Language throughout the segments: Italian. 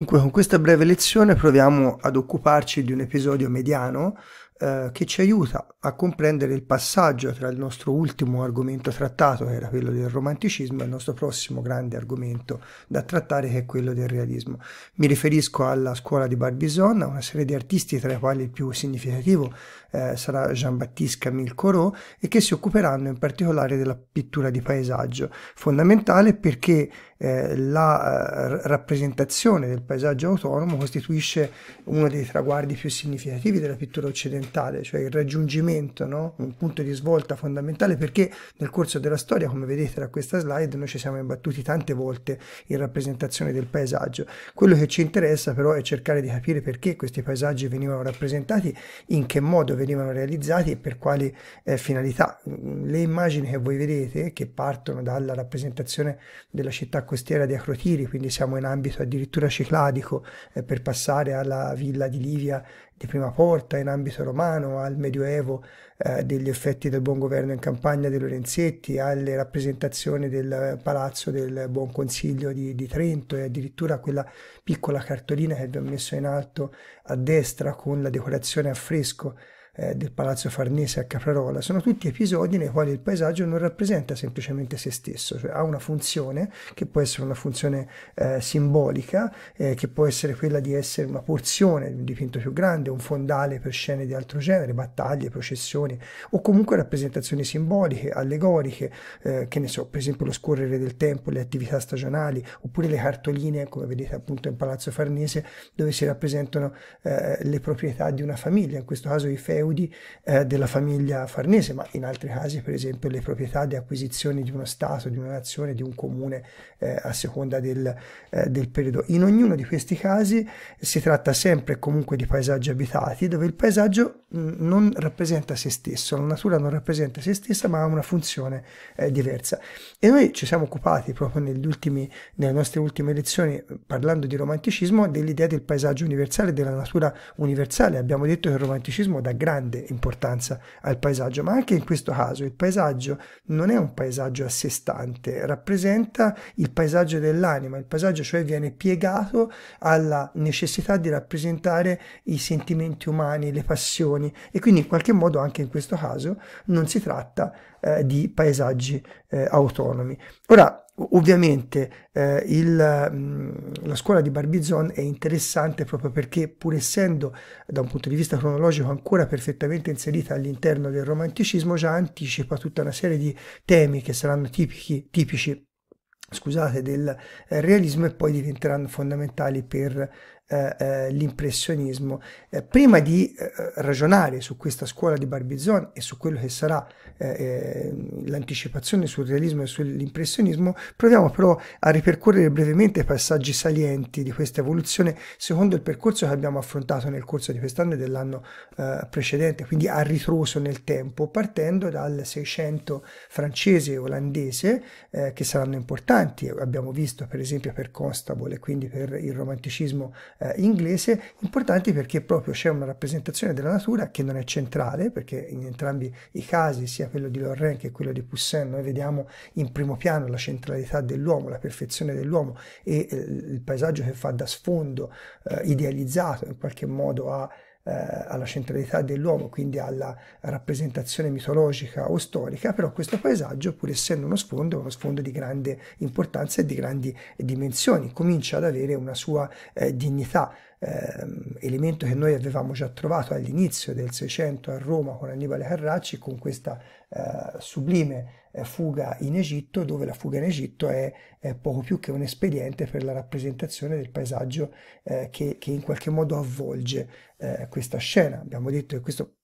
Dunque, con questa breve lezione proviamo ad occuparci di un episodio mediano eh, che ci aiuta a comprendere il passaggio tra il nostro ultimo argomento trattato, che era quello del romanticismo, e il nostro prossimo grande argomento da trattare, che è quello del realismo. Mi riferisco alla scuola di Barbizon, una serie di artisti tra i quali il più significativo eh, sarà Jean-Baptiste Camille Corot e che si occuperanno in particolare della pittura di paesaggio, fondamentale perché eh, la eh, rappresentazione del paesaggio autonomo costituisce uno dei traguardi più significativi della pittura occidentale, cioè il raggiungimento, no? un punto di svolta fondamentale perché nel corso della storia, come vedete da questa slide, noi ci siamo imbattuti tante volte in rappresentazione del paesaggio. Quello che ci interessa però è cercare di capire perché questi paesaggi venivano rappresentati, in che modo venivano realizzati e per quali eh, finalità. Le immagini che voi vedete, che partono dalla rappresentazione della città costiera di Acrotiri, quindi siamo in ambito addirittura cicladico, eh, per passare alla villa di Livia di prima porta, in ambito romano, al Medioevo eh, degli effetti del buon governo in campagna di Lorenzetti, alle rappresentazioni del palazzo del buon consiglio di, di Trento e addirittura quella piccola cartolina che vi ho messo in alto a destra con la decorazione a fresco eh, del Palazzo Farnese a Caprarola, sono tutti episodi nei quali il paesaggio non rappresenta semplicemente se stesso, cioè ha una funzione che può essere una funzione eh, simbolica, eh, che può essere quella di essere una porzione di un dipinto più grande, un fondale per scene di altro genere, battaglie, processioni o comunque rappresentazioni simboliche, allegoriche, eh, che ne so, per esempio lo scorrere del tempo, le attività stagionali oppure le cartoline, come vedete appunto in Palazzo Farnese, dove si rappresentano eh, le proprietà di una famiglia, in questo caso i feu feudi eh, della famiglia farnese, ma in altri casi per esempio le proprietà di acquisizione di uno Stato, di una nazione, di un comune eh, a seconda del, eh, del, periodo. In ognuno di questi casi si tratta sempre comunque di paesaggi abitati dove il paesaggio mm, non rappresenta se stesso, la natura non rappresenta se stessa ma ha una funzione eh, diversa. E noi ci siamo occupati proprio ultimi, nelle nostre ultime lezioni parlando di romanticismo dell'idea del paesaggio universale, della natura universale. Abbiamo detto che il romanticismo da grande grande importanza al paesaggio, ma anche in questo caso il paesaggio non è un paesaggio a sé stante, rappresenta il paesaggio dell'anima, il paesaggio cioè viene piegato alla necessità di rappresentare i sentimenti umani, le passioni e quindi in qualche modo anche in questo caso non si tratta eh, di paesaggi eh, autonomi. Ora, Ovviamente eh, il, mm, la scuola di Barbizon è interessante proprio perché pur essendo da un punto di vista cronologico ancora perfettamente inserita all'interno del romanticismo già anticipa tutta una serie di temi che saranno tipici, tipici scusate, del eh, realismo e poi diventeranno fondamentali per eh, eh, l'impressionismo, eh, prima di eh, eh, ragionare su questa scuola di Barbizon e su quello che sarà eh, l'anticipazione sul realismo e sull'impressionismo, proviamo però a ripercorrere brevemente i passaggi salienti di questa evoluzione secondo il percorso che abbiamo affrontato nel corso di quest'anno e dell'anno precedente, quindi a ritroso nel tempo, partendo dal 600 francese e olandese che saranno importanti, abbiamo visto per esempio per Constable e quindi per il romanticismo eh, inglese, importanti perché proprio c'è una rappresentazione della natura che non è centrale, perché in entrambi i casi, sia quello di Lorrain che quello di Poussin, noi vediamo in primo piano la centralità dell'uomo, la perfezione dell'uomo e eh, il paesaggio che fa da sfondo eh, idealizzato in qualche modo a eh, alla centralità dell'uomo, quindi alla rappresentazione mitologica o storica, però questo paesaggio, pur essendo uno sfondo, è uno sfondo di grande importanza e di grandi dimensioni, comincia ad avere una sua eh, dignità ehm, elemento che noi avevamo già trovato all'inizio del Seicento a Roma con Annibale Carracci, con questa eh, sublime eh, fuga in Egitto, dove la fuga in Egitto è, è poco più che un espediente per la rappresentazione del paesaggio eh, che, che, in qualche modo avvolge eh, questa scena. Abbiamo detto che questo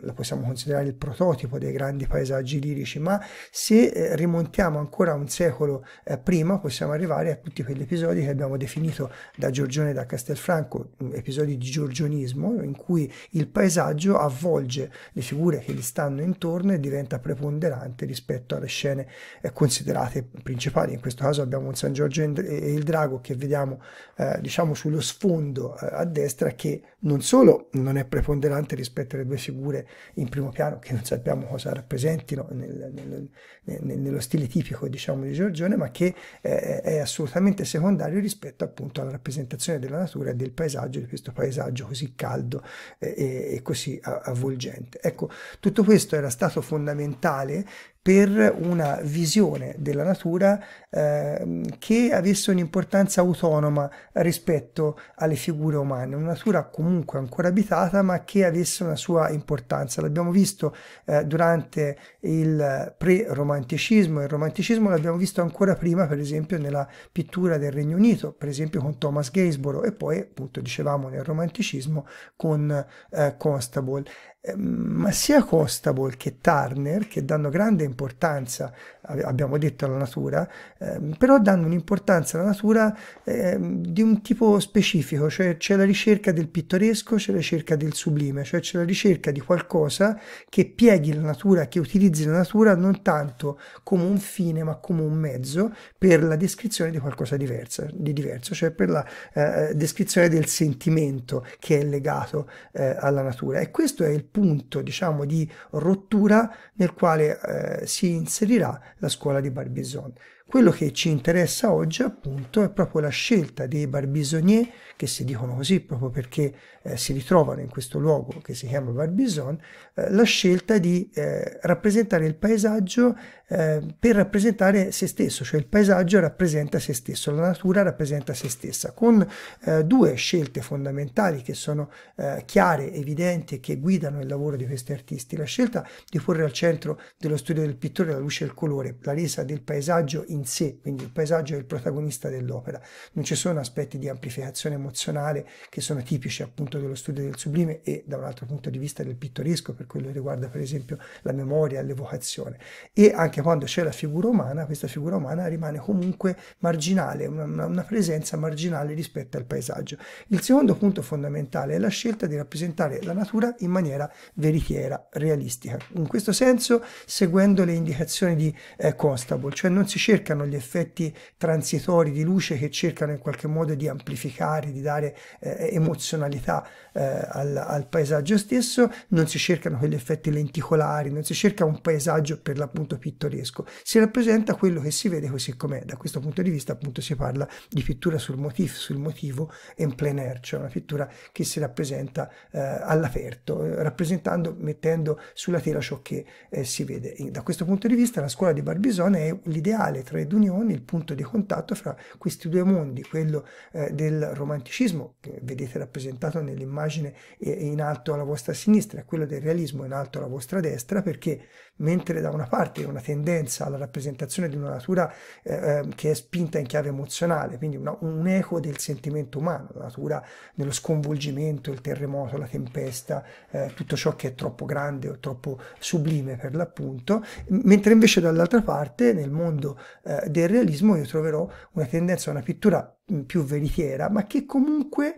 la possiamo considerare il prototipo dei grandi paesaggi lirici, ma se eh, rimontiamo ancora un secolo eh, prima possiamo arrivare a tutti quegli episodi che abbiamo definito da Giorgione da Castelfranco, mm, episodi di giorgionismo, in cui il paesaggio avvolge le figure che gli stanno intorno e diventa preponderante rispetto alle scene eh, considerate principali. In questo caso abbiamo un San Giorgio e il Drago che vediamo eh, diciamo sullo sfondo eh, a destra che non solo non è preponderante rispetto alle due figure in primo piano che non sappiamo cosa rappresentino nel, nel, nel, nello stile tipico diciamo, di Giorgione, ma che eh, è assolutamente secondario rispetto appunto alla rappresentazione della natura e del paesaggio, di questo paesaggio così caldo eh, e, così avvolgente. Ecco, tutto questo era stato fondamentale per una visione della natura eh, che avesse un'importanza autonoma rispetto alle figure umane, una natura comunque ancora abitata ma che avesse una sua importanza. L'abbiamo visto eh, durante il pre-romanticismo, e il romanticismo l'abbiamo visto ancora prima per esempio nella pittura del Regno Unito, per esempio con Thomas Gainsborough e poi appunto dicevamo nel romanticismo con eh, Constable. Ehm, ma sia Constable che Turner, che danno grande importanza, abbiamo detto, alla natura, ehm, però danno un'importanza alla natura ehm, di un tipo specifico, cioè c'è la ricerca del pittoresco, c'è la ricerca del sublime, cioè c'è la ricerca di qualcosa che pieghi la natura, che utilizzi la natura non tanto come un fine, ma come un mezzo per la descrizione di qualcosa diverso, di diverso cioè per la eh, descrizione del sentimento che è legato eh, alla natura. E questo è il punto diciamo di rottura nel quale eh, si inserirà la scuola di Barbizon. Quello che ci interessa oggi appunto è proprio la scelta dei Barbizonier, che si dicono così proprio perché eh, si ritrovano in questo luogo che si chiama Barbizon, eh, la scelta di eh, rappresentare il paesaggio eh, per rappresentare se stesso, cioè il paesaggio rappresenta se stesso, la natura rappresenta se stessa, con eh, due scelte fondamentali che sono eh, chiare, evidenti e che guidano il lavoro di questi artisti. La scelta di porre al centro dello studio del pittore la luce e il colore, la resa del paesaggio in in sé, quindi il paesaggio è il protagonista dell'opera. Non ci sono aspetti di amplificazione emozionale che sono tipici appunto dello studio del sublime e da un altro punto di vista del pittoresco per quello che riguarda per esempio la memoria, l'evocazione. E anche quando c'è la figura umana, questa figura umana rimane comunque marginale, una, una presenza marginale rispetto al paesaggio. Il secondo punto fondamentale è la scelta di rappresentare la natura in maniera veritiera, realistica. In questo senso seguendo le indicazioni di eh, Constable, cioè non si cerca cercano gli effetti transitori di luce che cercano in qualche modo di amplificare, di dare eh, emozionalità eh, al, al, paesaggio stesso, non si cercano quegli effetti lenticolari, non si cerca un paesaggio per l'appunto pittoresco, si rappresenta quello che si vede così com'è. Da questo punto di vista appunto si parla di pittura sul, motif, sul motivo in plein air, cioè una pittura che si rappresenta eh, all'aperto, rappresentando, mettendo sulla tela ciò che eh, si vede. E da questo punto di vista la scuola di Barbizon è l'ideale tra centro ed unione, il punto di contatto fra questi due mondi, quello eh, del romanticismo, che vedete rappresentato nell'immagine eh, in alto alla vostra sinistra, e quello del realismo in alto alla vostra destra, perché mentre da una parte una tendenza alla rappresentazione di una natura eh, ehm, che è spinta in chiave emozionale, quindi una, un eco del sentimento umano, la natura nello sconvolgimento, il terremoto, la tempesta, eh, tutto ciò che è troppo grande o troppo sublime per l'appunto, mentre invece dall'altra parte nel mondo eh, del realismo io troverò una tendenza a una pittura più veritiera, ma che comunque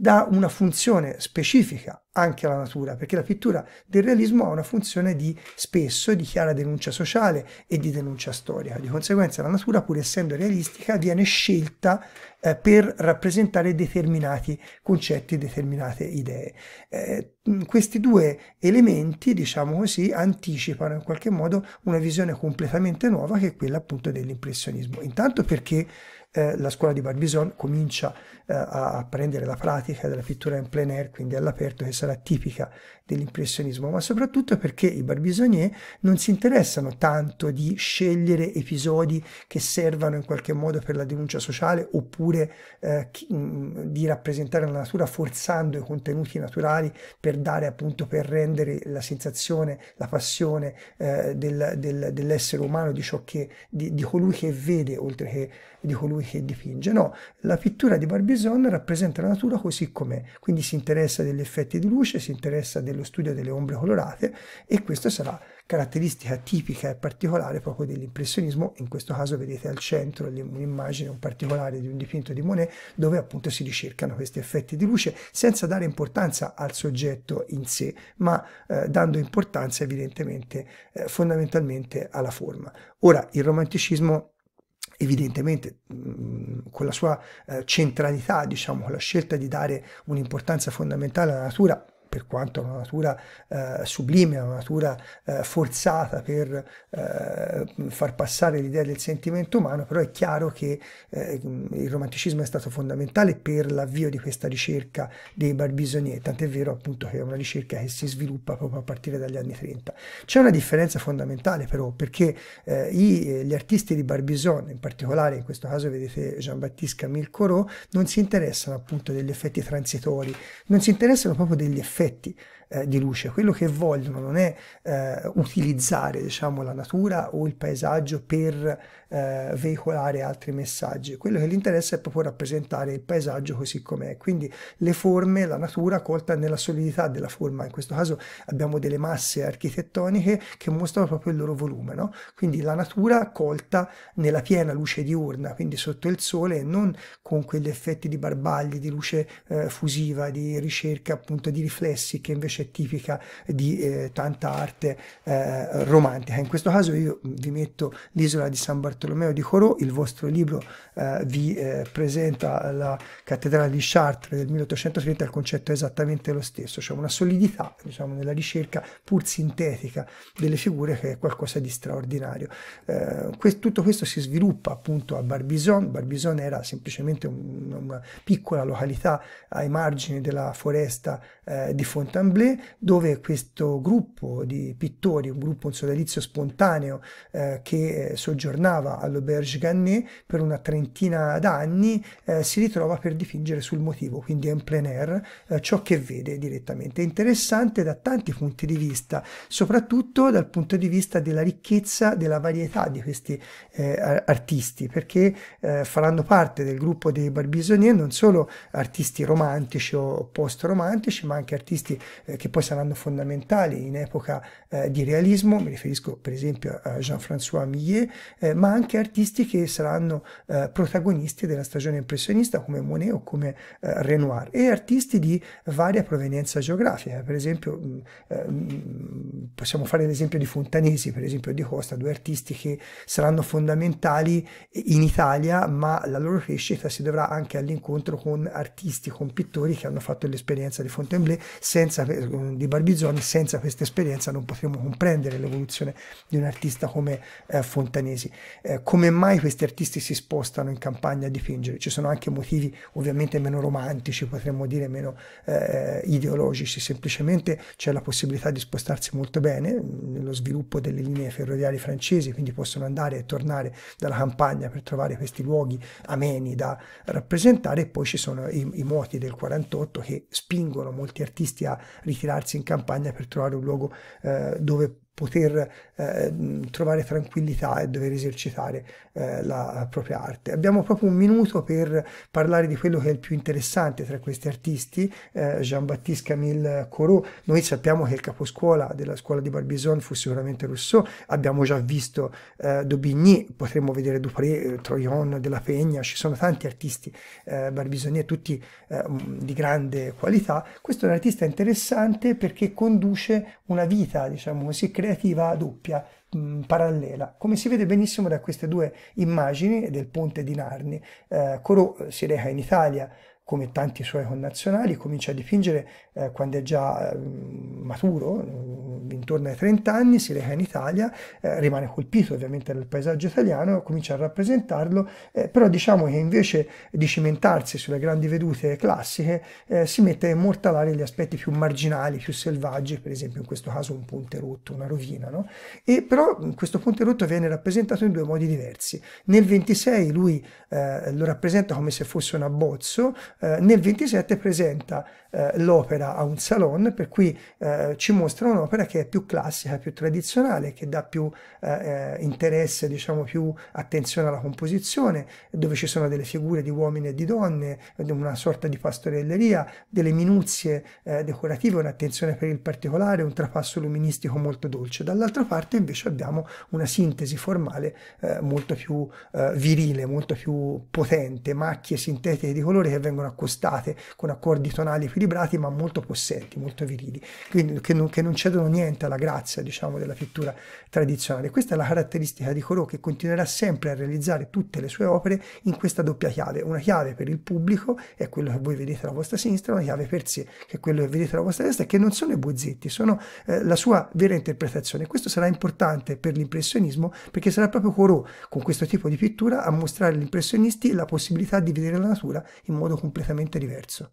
dà una funzione specifica anche alla natura, perché la pittura del realismo ha una funzione di spesso di chiara denuncia sociale e di denuncia storica. Di conseguenza la natura, pur essendo realistica, viene scelta eh, per rappresentare determinati concetti, determinate idee. Eh, questi due elementi, diciamo così, anticipano in qualche modo una visione completamente nuova che è quella appunto dell'impressionismo. Intanto perché eh, la scuola di Barbizon comincia eh, a prendere la pratica della pittura in plein air, quindi all'aperto, che sarà tipica dell'impressionismo, ma soprattutto perché i Barbizonier non si interessano tanto di scegliere episodi che servano in qualche modo per la denuncia sociale oppure eh, chi, mh, mm, di rappresentare la natura forzando i contenuti naturali per dare appunto per rendere la sensazione, la passione eh, del, del, dell'essere umano, di ciò che, di, di colui che vede oltre che di colui che che dipinge, no, la pittura di Barbizon rappresenta la natura così com'è, quindi si interessa degli effetti di luce, si interessa dello studio delle ombre colorate e questa sarà caratteristica tipica e particolare proprio dell'impressionismo, in questo caso vedete al centro un'immagine, un particolare di un dipinto di Monet dove appunto si ricercano questi effetti di luce senza dare importanza al soggetto in sé, ma eh, dando importanza evidentemente eh, fondamentalmente alla forma. Ora il romanticismo evidentemente con mm, la sua eh, centralità, diciamo, con la scelta di dare un'importanza fondamentale alla natura, per quanto una natura eh, sublime, una natura eh, forzata per eh, far passare l'idea del sentimento umano, però è chiaro che eh, il romanticismo è stato fondamentale per l'avvio di questa ricerca dei Barbisonier, tant'è vero appunto che è una ricerca che si sviluppa proprio a partire dagli anni 30. C'è una differenza fondamentale però, perché eh, i, gli artisti di Barbizon, in particolare in questo caso vedete Jean-Baptiste Camille Corot, non si interessano appunto degli effetti transitori, non si interessano proprio degli effetti effetti eh, di luce. Quello che vogliono non è eh, utilizzare diciamo, la natura o il paesaggio per eh, veicolare altri messaggi. Quello che gli interessa è proprio rappresentare il paesaggio così com'è. Quindi le forme, la natura colta nella solidità della forma. In questo caso abbiamo delle masse architettoniche che mostrano proprio il loro volume. No? Quindi la natura colta nella piena luce diurna, quindi sotto il sole e non con quegli effetti di barbagli, di luce eh, fusiva, di ricerca appunto di riflessi che invece invece tipica di eh, tanta arte eh, romantica. In questo caso io vi metto l'isola di San Bartolomeo di Corot, il vostro libro eh, vi eh, presenta la cattedrale di Chartres del 1830, il concetto è esattamente lo stesso, cioè una solidità diciamo, nella ricerca pur sintetica delle figure che è qualcosa di straordinario. Eh, questo, tutto questo si sviluppa appunto a Barbizon, Barbizon era semplicemente un, una piccola località ai margini della foresta eh, di Fontainebleau, dove questo gruppo di pittori, un gruppo un sodalizio spontaneo eh, che eh, soggiornava all'Auberge Gannet per una trentina d'anni, eh, si ritrova per dipingere sul motivo, quindi en plein air, eh, ciò che vede direttamente. È interessante da tanti punti di vista, soprattutto dal punto di vista della ricchezza, della varietà di questi eh, artisti, perché eh, faranno parte del gruppo dei Barbisonier non solo artisti romantici o post-romantici, ma anche artisti che poi saranno fondamentali in epoca eh, di realismo, mi riferisco per esempio a Jean-François Millet, eh, ma anche artisti che saranno eh, protagonisti della stagione impressionista come Monet o come eh, Renoir e artisti di varia provenienza geografica, per esempio mh, mm, eh, mm, possiamo fare l'esempio di Fontanesi, per esempio di Costa, due artisti che saranno fondamentali in Italia, ma la loro crescita si dovrà anche all'incontro con artisti, con pittori che hanno fatto l'esperienza di Fontainebleau senza di Barbizoni, senza questa esperienza non potremmo comprendere l'evoluzione di un artista come eh, Fontanesi. Eh, come mai questi artisti si spostano in campagna a dipingere? Ci sono anche motivi ovviamente meno romantici, potremmo dire meno eh, ideologici, semplicemente c'è la possibilità di spostarsi molto bene mm, nello sviluppo delle linee ferroviarie francesi, quindi possono andare e tornare dalla campagna per trovare questi luoghi ameni da rappresentare e poi ci sono i, i moti del 48 che spingono molti artisti a ritornare ritirarsi in campagna per trovare un luogo eh, dove poter eh, trovare tranquillità e dover esercitare eh, la propria arte. Abbiamo proprio un minuto per parlare di quello che è il più interessante tra questi artisti, eh, Jean-Baptiste Camille Corot. Noi sappiamo che il caposcuola della scuola di Barbizon fu sicuramente Rousseau, abbiamo già visto eh, Daubigny, potremmo vedere Dupré, eh, Troyon, Della Pegna, ci sono tanti artisti eh, barbisonieri, tutti eh, di grande qualità. Questo è un artista interessante perché conduce una vita, diciamo così, creativa creativa doppia, mh, mm, parallela, come si vede benissimo da queste due immagini del ponte di Narni. Eh, Corot eh, si reca in Italia come tanti suoi connazionali, comincia a dipingere eh, quando è già eh, maturo, mm, intorno ai 30 anni, si reca in Italia, eh, rimane colpito ovviamente dal paesaggio italiano, comincia a rappresentarlo, eh, però diciamo che invece di cimentarsi sulle grandi vedute classiche, eh, si mette a immortalare gli aspetti più marginali, più selvaggi, per esempio in questo caso un ponte rotto, una rovina, no? E però mm, questo ponte rotto viene rappresentato in due modi diversi. Nel 26 lui eh, lo rappresenta come se fosse un abbozzo, eh, nel 27 presenta eh, l'opera a un salon, per cui eh, ci mostra un'opera che è più classica, più tradizionale, che dà più eh, eh interesse, diciamo più attenzione alla composizione, dove ci sono delle figure di uomini e di donne, una sorta di pastorelleria, delle minuzie eh, decorative, un'attenzione per il particolare, un trapasso luministico molto dolce. Dall'altra parte invece abbiamo una sintesi formale molto più virile, molto più potente, macchie sintetiche di colore che vengono accostate con accordi tonali più equilibrati ma molto possenti, molto virili, quindi che non, che non cedono niente alla grazia diciamo, della pittura tradizionale. Questa è la caratteristica di Corot che continuerà sempre a realizzare tutte le sue opere in questa doppia chiave, una chiave per il pubblico, è quello che voi vedete alla vostra sinistra, una chiave per sé, che è quello che vedete alla vostra destra, che non sono i bozzetti, sono eh, la sua vera interpretazione. Questo sarà importante per l'impressionismo perché sarà proprio Corot con questo tipo di pittura a mostrare agli impressionisti la possibilità di vedere la natura in modo completamente diverso.